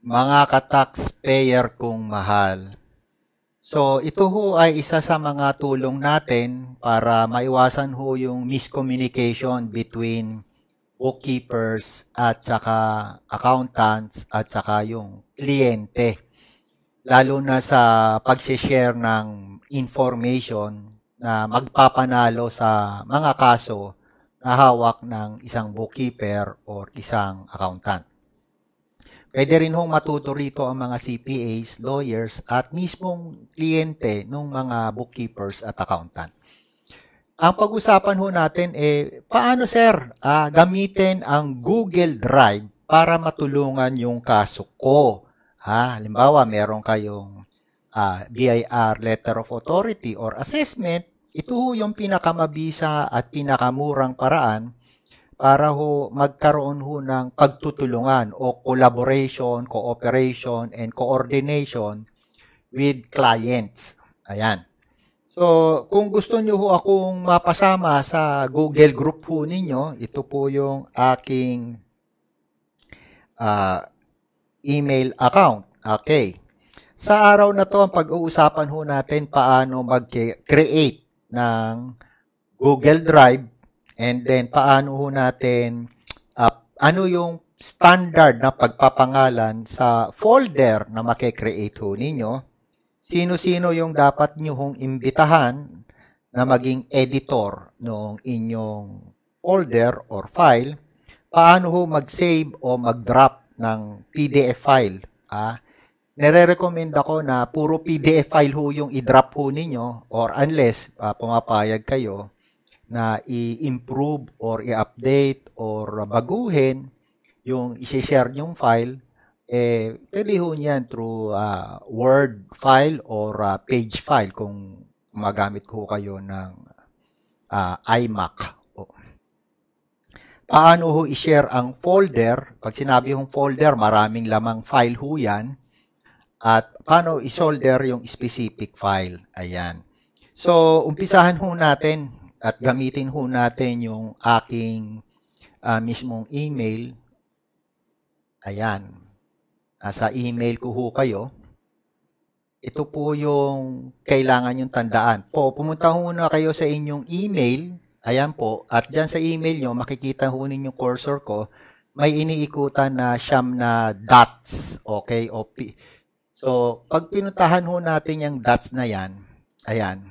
mga ka-taxpayer kong mahal. So, ito ho ay isa sa mga tulong natin para maiwasan ho yung miscommunication between bookkeepers at saka accountants at saka yung kliyente. Lalo na sa pag-share ng information na magpapanalo sa mga kaso na hawak ng isang bookkeeper or isang accountant. Pwede rin hong matuto rito ang mga CPAs, lawyers, at mismong kliyente ng mga bookkeepers at accountant. Ang pag-usapan ho natin eh, paano sir ah, gamitin ang Google Drive para matulungan yung kaso ko? Ha, halimbawa, meron kayong uh, ah, BIR letter of authority or assessment, ito ho yung pinakamabisa at pinakamurang paraan para ho magkaroon ho ng pagtutulungan o collaboration, cooperation, and coordination with clients. Ayan. So, kung gusto nyo ho akong mapasama sa Google group ho ninyo, ito po yung aking uh, email account. Okay. Sa araw na to, ang pag-uusapan ho natin paano mag-create ng Google Drive And then, paano ho natin, uh, ano yung standard na pagpapangalan sa folder na makikreate ho ninyo? Sino-sino yung dapat nyo hong imbitahan na maging editor noong inyong folder or file? Paano ho mag-save o mag-drop ng PDF file? Ah, nire-recommend ako na puro PDF file ho yung i-drop ho ninyo or unless uh, pumapayag kayo, na i-improve or i-update or baguhin yung isi-share yung file, eh, pwede ho niyan through uh, Word file or uh, page file kung magamit ko kayo ng uh, iMac. O. Paano ho i-share ang folder? Pag sinabi yung folder, maraming lamang file ho yan. At paano i-solder yung specific file? Ayan. So, umpisahan ho natin at gamitin ho natin yung aking uh, mismong email. Ayan. sa email ko ho kayo. Ito po yung kailangan yung tandaan. Po, pumunta ho na kayo sa inyong email. Ayan po. At dyan sa email nyo, makikita ho ninyo cursor ko. May iniikutan na siyam na dots. Okay? O, so, pag pinuntahan ho natin yung dots na yan, ayan,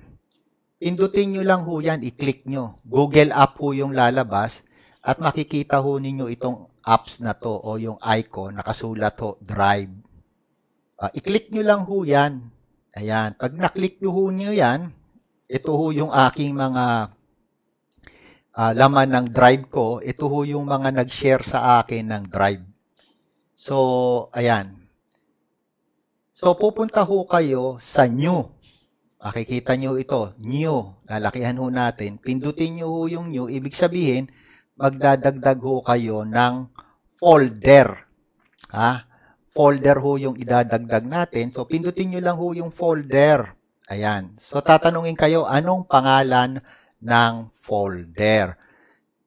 Pindutin nyo lang ho yan, i-click nyo. Google app ho yung lalabas at makikita ho ninyo itong apps na to o yung icon, nakasulat ho, drive. Uh, i-click nyo lang ho yan. Ayan, pag na-click nyo ho nyo yan, ito ho yung aking mga uh, laman ng drive ko, ito ho yung mga nag-share sa akin ng drive. So, ayan. So, pupunta ho kayo sa new Makikita nyo ito, new, lalakihan ho natin. Pindutin nyo ho yung new, ibig sabihin, magdadagdag ho kayo ng folder. Ha? Folder ho yung idadagdag natin. So, pindutin nyo lang ho yung folder. Ayan. So, tatanungin kayo, anong pangalan ng folder?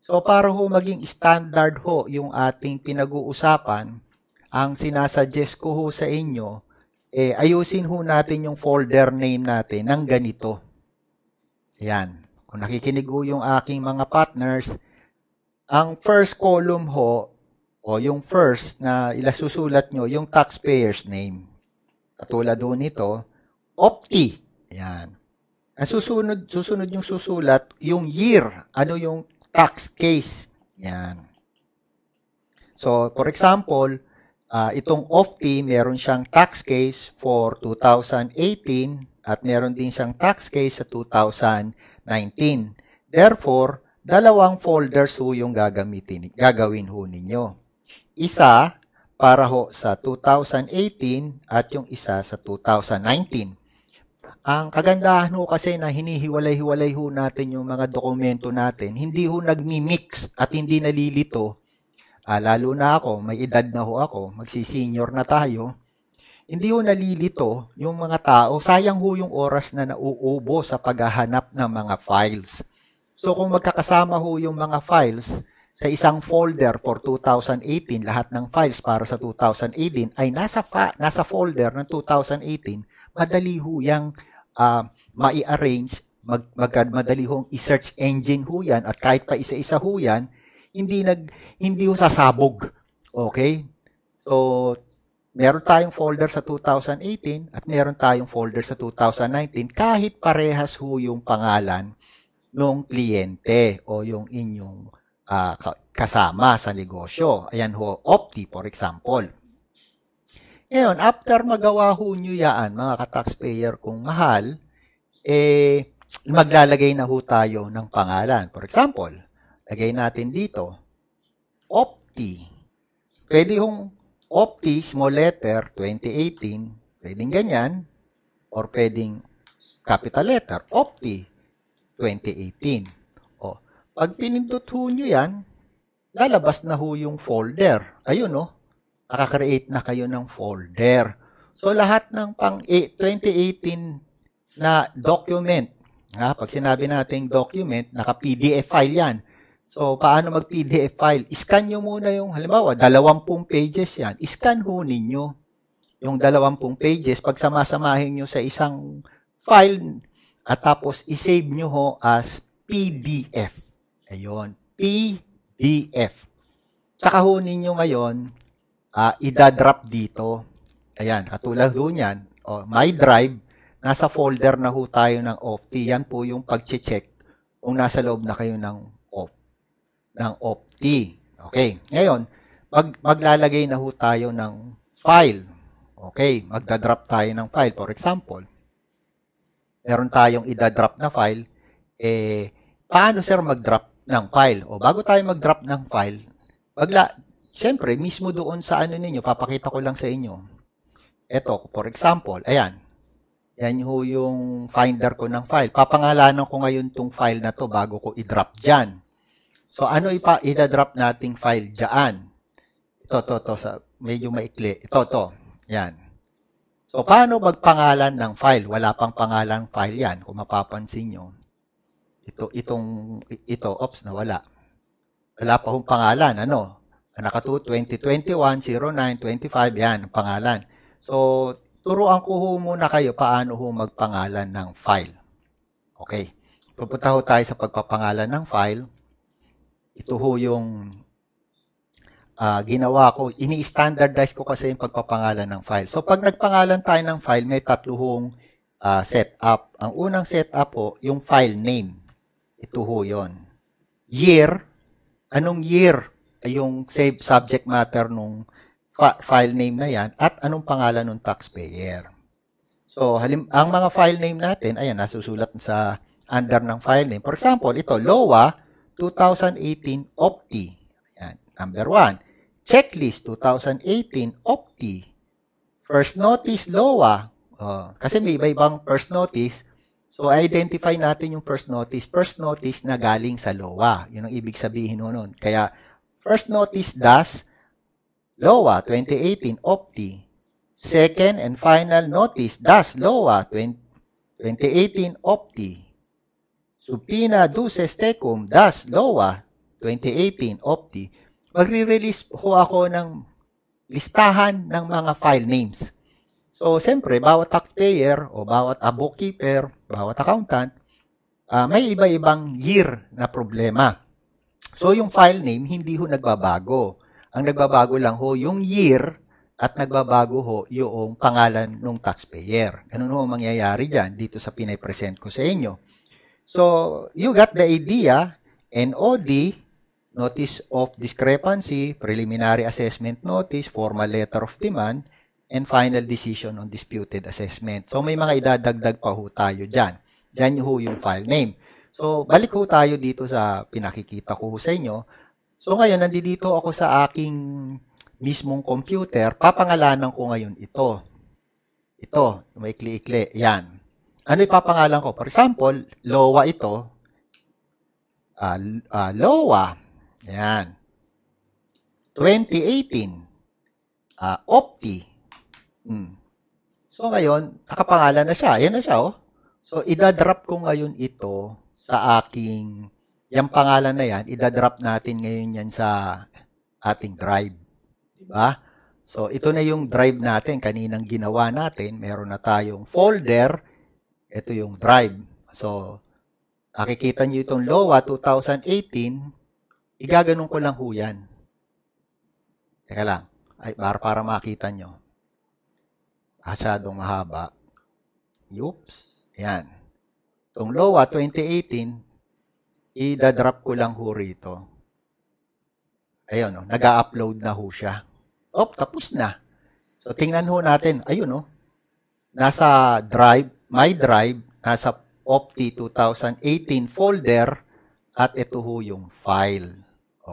So, para ho maging standard ho yung ating pinag-uusapan, ang sinasuggest ko ho sa inyo, eh, ayusin ho natin yung folder name natin ng ganito. Ayan. Kung nakikinig ho yung aking mga partners, ang first column ho, o yung first na ilasusulat nyo, yung taxpayer's name. Katulad doon nito, OPTI. Ayan. Ang susunod, susunod yung susulat, yung year. Ano yung tax case. Ayan. So, for example, Uh, itong OFT, meron siyang tax case for 2018 at meron din siyang tax case sa 2019. Therefore, dalawang folders ho yung gagamitin, gagawin ho ninyo. Isa para ho sa 2018 at yung isa sa 2019. Ang kagandahan ho kasi na hinihiwalay-hiwalay ho natin yung mga dokumento natin, hindi ho nagmi-mix at hindi nalilito uh, lalo na ako, may edad na ho ako, magsi-senior na tayo, hindi ho nalilito yung mga tao, sayang ho yung oras na nauubo sa paghahanap ng mga files. So kung magkakasama ho yung mga files sa isang folder for 2018, lahat ng files para sa 2018 ay nasa, fa- nasa folder ng 2018, madali ho yung uh, ah, mai-arrange, mag, mag, madali hong i-search engine ho yan at kahit pa isa-isa ho yan, hindi nag hindi sasabog. Okay? So, meron tayong folder sa 2018 at meron tayong folder sa 2019 kahit parehas ho yung pangalan ng kliyente o yung inyong uh, kasama sa negosyo. Ayan ho, Opti for example. Ngayon, after magawa ho nyo yaan, mga ka-taxpayer kung mahal, eh, maglalagay na ho tayo ng pangalan. For example, Lagay natin dito. Opti. Pwede hong Opti, small letter, 2018. Pwedeng ganyan. Or pwedeng capital letter, Opti, 2018. O, pag pinindot ho nyo yan, lalabas na ho yung folder. Ayun, no? Oh. Nakakreate na kayo ng folder. So, lahat ng pang 2018 e, na document, ha? pag sinabi nating document, naka-PDF file yan So, paano mag-PDF eh, file? Scan nyo muna yung, halimbawa, dalawampung pages yan. Scan ho ninyo yung dalawampung pages. Pag samasamahin nyo sa isang file, at tapos isave nyo ho as PDF. Ayun, PDF. Tsaka ho ninyo ngayon, uh, idadrop dito. Ayan, katulad ho niyan, oh, my drive, nasa folder na ho tayo ng OFT. Yan po yung pag-check kung nasa loob na kayo ng ng OPT. Okay, ngayon, pag maglalagay na ho tayo ng file. Okay, magda-drop tayo ng file. For example, meron tayong ida-drop na file. Eh, paano sir mag-drop ng file? O bago tayo mag-drop ng file, magla Siyempre, mismo doon sa ano ninyo, papakita ko lang sa inyo. Ito, for example, ayan. Yan ho yung finder ko ng file. Papangalanan ko ngayon tong file na to bago ko i-drop dyan. So, ano ipa, idadrop nating file dyan? Ito, to, to, sa, medyo maikli. Ito, to. Yan. So, paano magpangalan ng file? Wala pang pangalan file yan, kung mapapansin nyo. Ito, itong, ito, ops, nawala. Wala pa hong pangalan, ano? Nakatu 2021, 09, 25, yan, ang pangalan. So, turuan ko ho muna kayo paano ho magpangalan ng file. Okay. Pupunta ho tayo sa pagpapangalan ng file. Ito ho yung uh, ginawa ko. Ini-standardize ko kasi yung pagpapangalan ng file. So pag nagpangalan tayo ng file, may tatlo hong uh, setup. Ang unang setup po, yung file name. Ito ho yon. Year. Anong year yung save subject matter nung file name na yan at anong pangalan ng taxpayer. So, halim ang mga file name natin, ayan, nasusulat sa under ng file name. For example, ito, LOA, 2018 OPTI. Ayan. Number 1, checklist 2018 OPTI. First notice LOA. Oh, kasi may iba-ibang first notice. So, identify natin yung first notice. First notice na galing sa LOA. Yun ang ibig sabihin noon. Kaya, first notice das LOA 2018 OPTI. Second and final notice das LOA 20, 2018 OPTI. Supina Duces Tecum Das LOA 2018 Opti, magre-release ho ako ng listahan ng mga file names. So, siyempre, bawat taxpayer o bawat bookkeeper, bawat accountant, uh, may iba-ibang year na problema. So, yung file name, hindi ho nagbabago. Ang nagbabago lang ho yung year at nagbabago ho yung pangalan ng taxpayer. Ganun ho ang mangyayari dyan dito sa pinay-present ko sa inyo. So, you got the idea, NOD, notice of discrepancy, preliminary assessment notice, formal letter of demand, and final decision on disputed assessment. So, may mga idadagdag pa ho tayo dyan. Dyan ho yung file name. So, balik ho tayo dito sa pinakikita ko sa inyo. So, ngayon, nandito ako sa aking mismong computer. Papangalanan ko ngayon ito. Ito, may ikli-ikli. Yan ano ipapangalan ko? For example, LOA ito. Uh, ah, uh, ah, LOA. Ayan. 2018. Uh, ah, Opti. Hmm. So ngayon, nakapangalan na siya. Ayan na siya, oh. So idadrop ko ngayon ito sa aking, yung pangalan na yan, idadrop natin ngayon yan sa ating drive. Diba? So ito na yung drive natin, kaninang ginawa natin. Meron na tayong folder ito yung drive. So, nakikita nyo itong LOA 2018, igaganon ko lang ho yan. Teka lang, ay, para, para makita nyo. Masyadong mahaba. Oops, yan. Itong LOA 2018, idadrop ko lang ho rito. Ayun, oh, nag-upload na ho siya. Oh, tapos na. So, tingnan ho natin. Ayun, oh. Nasa drive, my drive, nasa OPTI 2018 folder at ito ho yung file.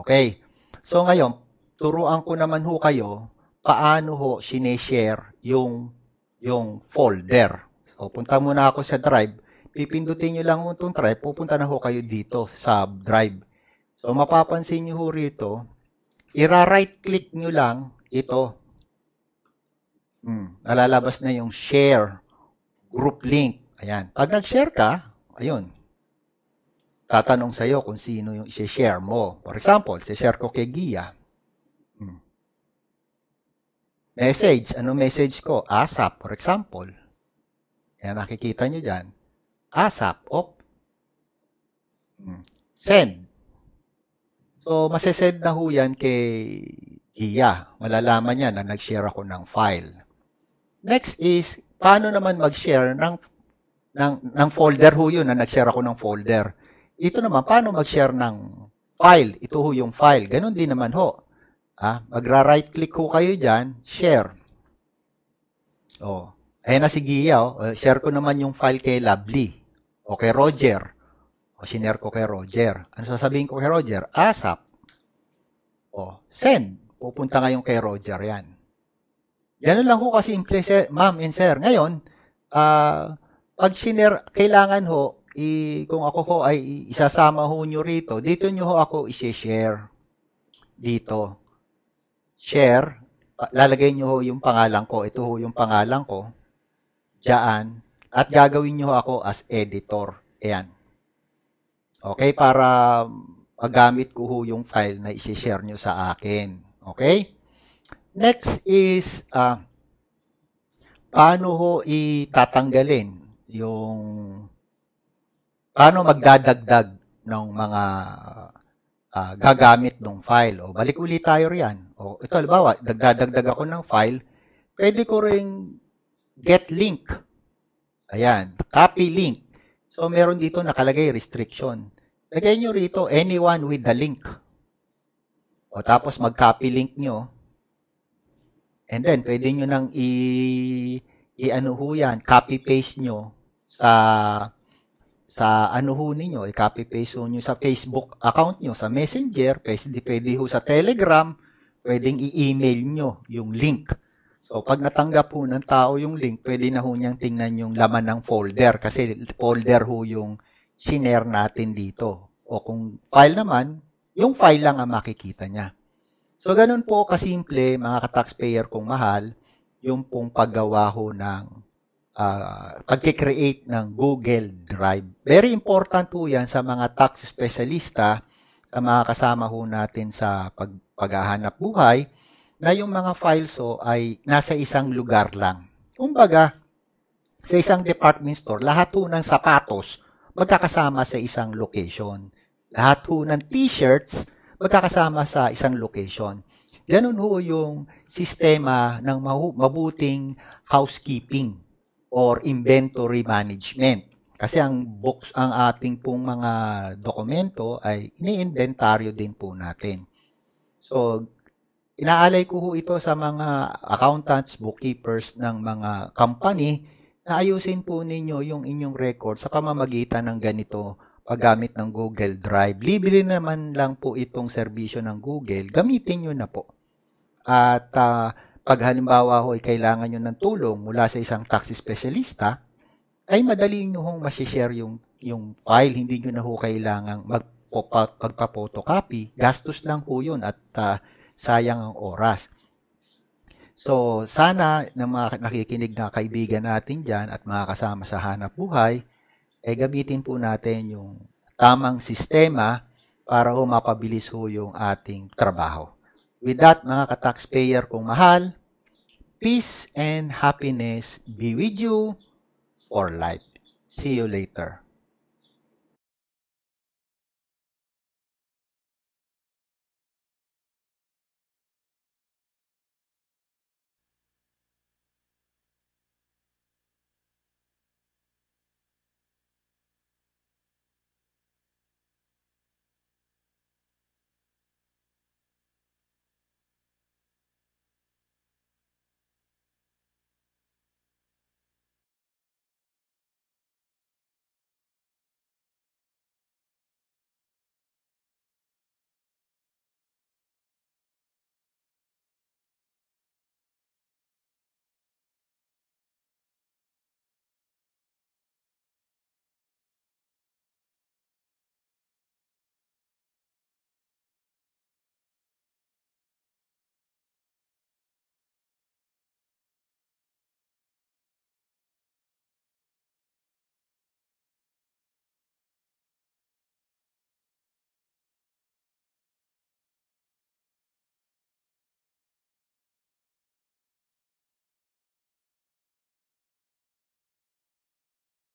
Okay. So ngayon, turuan ko naman ho kayo paano ho sineshare yung yung folder. So punta muna ako sa drive. Pipindutin nyo lang itong drive. Pupunta na ho kayo dito sa drive. So mapapansin nyo ho rito, ira-right click nyo lang ito. Hmm, nalalabas na yung share group link. Ayan. Pag nag-share ka, ayun, tatanong sa'yo kung sino yung isi-share mo. For example, si share ko kay Gia. Hmm. Message. Ano message ko? ASAP, for example. Ayan, nakikita nyo dyan. ASAP. Op. Hmm. Send. So, masesend na ho yan kay Gia. Malalaman niya na nag-share ako ng file. Next is paano naman mag-share ng, ng, ng folder ho yun na nag-share ako ng folder. Ito naman, paano mag-share ng file? Ito ho yung file. Ganun din naman ho. Ah, magra-right click ho kayo diyan, share. Oh, ayan na si Gia. Oh. Eh, share ko naman yung file kay Lovely o kay Roger. O sinare ko kay Roger. Ano sasabihin ko kay Roger? ASAP. O, send. Pupunta ngayon kay Roger yan. Ganun lang ho kasi English, eh, ma'am and sir. Ngayon, uh, pag shiner, kailangan ho, i, kung ako ho ay isasama ho nyo rito, dito nyo ho ako isi-share. Dito. Share. Lalagay nyo ho yung pangalan ko. Ito ho yung pangalan ko. Diyan. At gagawin nyo ho ako as editor. Ayan. Okay? Para magamit ko ho yung file na isi-share nyo sa akin. Okay? Next is, uh, paano ho itatanggalin yung, paano magdadagdag ng mga uh, gagamit ng file. O balik ulit tayo riyan. O ito, halimbawa, dagdadagdag ako ng file, pwede ko rin get link. Ayan, copy link. So, meron dito nakalagay restriction. Lagay nyo rito, anyone with the link. O tapos mag-copy link nyo And then, pwede nyo nang i, i ano ho yan, copy-paste nyo sa, sa ano ho ninyo, i-copy-paste ho nyo sa Facebook account nyo, sa Messenger, pwede, pwede ho sa Telegram, pwedeng i-email nyo yung link. So, pag natanggap ho ng tao yung link, pwede na ho niyang tingnan yung laman ng folder kasi folder ho yung shinare natin dito. O kung file naman, yung file lang ang makikita niya. So, ganun po kasimple, mga ka-taxpayer kong mahal, yung pong paggawa ho ng uh, ah, pagkikreate ng Google Drive. Very important po yan sa mga tax specialista, sa mga kasama ho natin sa pag, paghahanap buhay, na yung mga files ho ay nasa isang lugar lang. Kumbaga, sa isang department store, lahat ho ng sapatos magkakasama sa isang location. Lahat ho ng t-shirts magkakasama sa isang location. Ganun ho yung sistema ng mabuting housekeeping or inventory management. Kasi ang box ang ating pong mga dokumento ay ini-inventaryo din po natin. So inaalay ko ho ito sa mga accountants, bookkeepers ng mga company na ayusin po ninyo yung inyong record sa pamamagitan ng ganito gamit ng Google Drive. Libre naman lang po itong serbisyo ng Google. Gamitin nyo na po. At uh, pag halimbawa ho ay kailangan nyo ng tulong mula sa isang tax specialista, ay madali nyo hong masishare yung, yung file. Hindi nyo na ho kailangan mag, magpa-photocopy. Gastos lang po yun at uh, sayang ang oras. So, sana ng mga nakikinig na kaibigan natin dyan at mga kasama sa hanap buhay, eh gamitin po natin yung tamang sistema para ho mapabilis ho yung ating trabaho. With that, mga ka-taxpayer kong mahal, peace and happiness be with you for life. See you later.